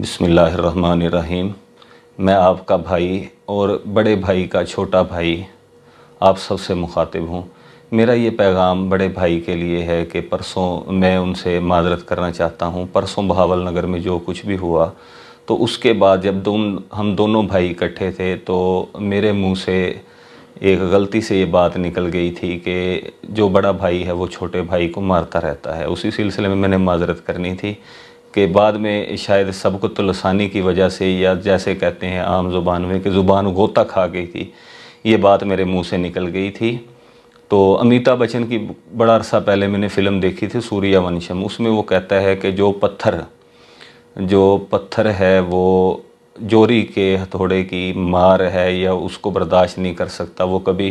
बिसमीम मैं आपका भाई और बड़े भाई का छोटा भाई आप सबसे मुखातिब हूँ मेरा ये पैगाम बड़े भाई के लिए है कि परसों मैं उनसे माजरत करना चाहता हूँ परसों बहावल नगर में जो कुछ भी हुआ तो उसके बाद जब दोन हम दोनों भाई इकट्ठे थे तो मेरे मुंह से एक गलती से ये बात निकल गई थी कि जो बड़ा भाई है वो छोटे भाई को मारता रहता है उसी सिलसिले में मैंने माजरत करनी थी के बाद में शायद सबको तुलसानी की वजह से या जैसे कहते हैं आम ज़ुबान में कि ज़ुबान गोता खा गई थी ये बात मेरे मुंह से निकल गई थी तो अमिताभ बच्चन की बड़ा अरसा पहले मैंने फ़िल्म देखी थी सूर्या वंशम उसमें वो कहता है कि जो पत्थर जो पत्थर है वो जोरी के हथौड़े की मार है या उसको बर्दाश्त नहीं कर सकता वो कभी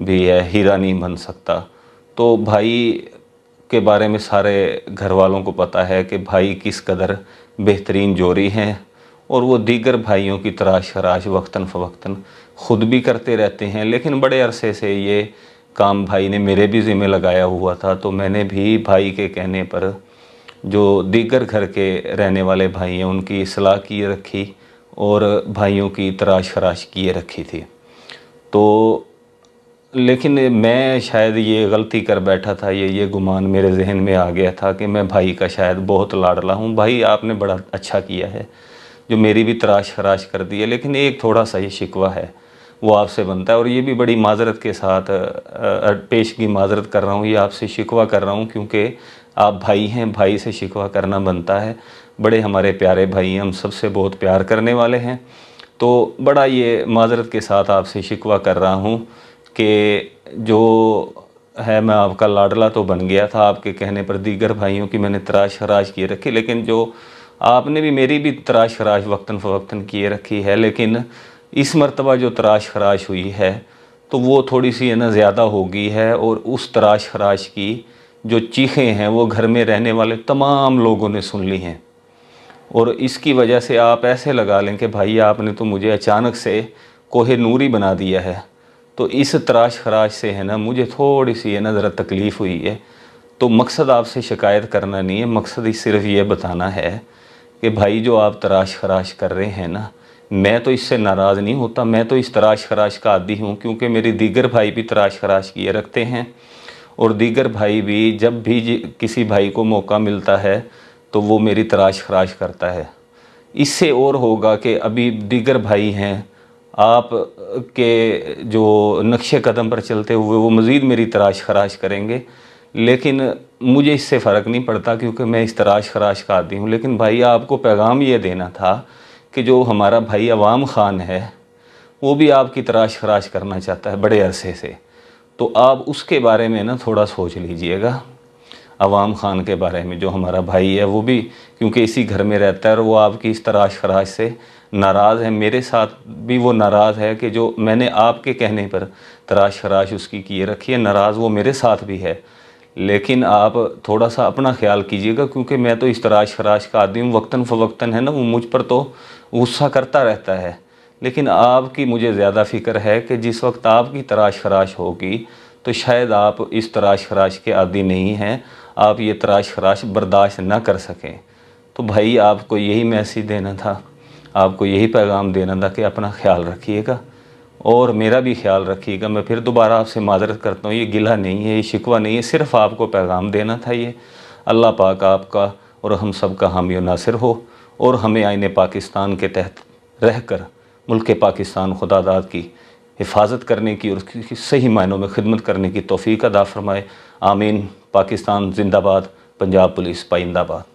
भी है हीरा नहीं बन सकता तो भाई के बारे में सारे घर वालों को पता है कि भाई किस कदर बेहतरीन जोरी हैं और वो दीगर भाइयों की तराश खराश वक्ता फ़वक्ता ख़ुद भी करते रहते हैं लेकिन बड़े अरसे से ये काम भाई ने मेरे भी ज़िम्मे लगाया हुआ था तो मैंने भी भाई के कहने पर जो दीगर घर के रहने वाले भाई हैं उनकी सलाह किए रखी और भाइयों की तराश खराश किए रखी थी तो लेकिन मैं शायद ये गलती कर बैठा था ये ये गुमान मेरे जहन में आ गया था कि मैं भाई का शायद बहुत लाडला हूँ भाई आपने बड़ा अच्छा किया है जो मेरी भी तराश खराश कर दी है लेकिन एक थोड़ा सा ये शिकवा है वो आपसे बनता है और ये भी बड़ी माजरत के साथ पेश की माजरत कर रहा हूँ ये आपसे शिकवा कर रहा हूँ क्योंकि आप भाई हैं भाई से शिकवा करना बनता है बड़े हमारे प्यारे भाई हैं हम सबसे बहुत प्यार करने वाले हैं तो बड़ा ये माजरत के साथ आपसे शिकवा कर रहा हूँ कि जो है मैं आपका लाडला तो बन गया था आपके कहने पर दीगर भाइयों की मैंने तराश हराश किए रखी लेकिन जो आपने भी मेरी भी तराश हराश वक्ता फ़वक्ता किए रखी है लेकिन इस मरतबा जो तराश खराश हुई है तो वो थोड़ी सी है ना ज़्यादा हो गई है और उस तराश हराश की जो चीखें हैं वो घर में रहने वाले तमाम लोगों ने सुन ली हैं और इसकी वजह से आप ऐसे लगा लें कि भाई आपने तो मुझे अचानक से कोहे नूरी बना दिया है तो इस तराश खराश से है ना मुझे थोड़ी सी है ना ज़रा तकलीफ़ हुई है तो मकसद आपसे शिकायत करना नहीं है मकसद ही सिर्फ ये बताना है कि भाई जो आप तराश खराश कर रहे हैं ना मैं तो इससे नाराज़ नहीं होता मैं तो इस तराश खराश का आदि हूँ क्योंकि मेरे दीगर भाई भी तराश खराश किए रखते हैं और दीगर भाई भी जब भी किसी भाई को मौका मिलता है तो वो मेरी तराश खराश करता है इससे और होगा कि अभी दीगर भाई हैं आप के जो नक्श कदम पर चलते हुए वो मज़ीद मेरी तराश खराश करेंगे लेकिन मुझे इससे फ़र्क नहीं पड़ता क्योंकि मैं इस तराश खराश का आती हूँ लेकिन भाई आपको पैगाम ये देना था कि जो हमारा भाई अवाम ख़ान है वो भी आपकी तराश खराश करना चाहता है बड़े अरसे से तो आप उसके बारे में ना थोड़ा सोच लीजिएगा अवाम ख़ान के बारे में जो हमारा भाई है वो भी क्योंकि इसी घर में रहता है और वो आपकी इस तराश खराश से नाराज़ है मेरे साथ भी वो नाराज़ है कि जो मैंने आपके कहने पर तराश खराश उसकी किए रखी है नाराज़ वो मेरे साथ भी है लेकिन आप थोड़ा सा अपना ख्याल कीजिएगा क्योंकि मैं तो इस तराश खराश का आदमी हूँ वक्ता फ़वक्ता है ना वो मुझ पर तो गुस्सा करता रहता है लेकिन आपकी मुझे ज़्यादा फ़िक्र है कि जिस वक्त आपकी तराश खराश होगी तो शायद आप इस तराश खराश के आदि नहीं हैं आप ये तराश खराश बर्दाश्त ना कर सकें तो भाई आपको यही मैसेज देना था आपको यही पैगाम देना था कि अपना ख्याल रखिएगा और मेरा भी ख्याल रखिएगा मैं फिर दोबारा आपसे माजरत करता हूँ ये गिला नहीं है ये शिकवा नहीं है सिर्फ आपको पैगाम देना था ये अल्लाह पाक आपका और हम सब का हामी नासिर हो और हमें आइन पाकिस्तान के तहत रह कर मुल्क पाकिस्तान खुदादाद की हिफाजत करने की और उसकी सही मायनों में खिदमत करने की तोफ़ी अदा फ़रमाए आमीन पाकिस्तान जिंदाबाद पंजाब पुलिस पाइंदाबाद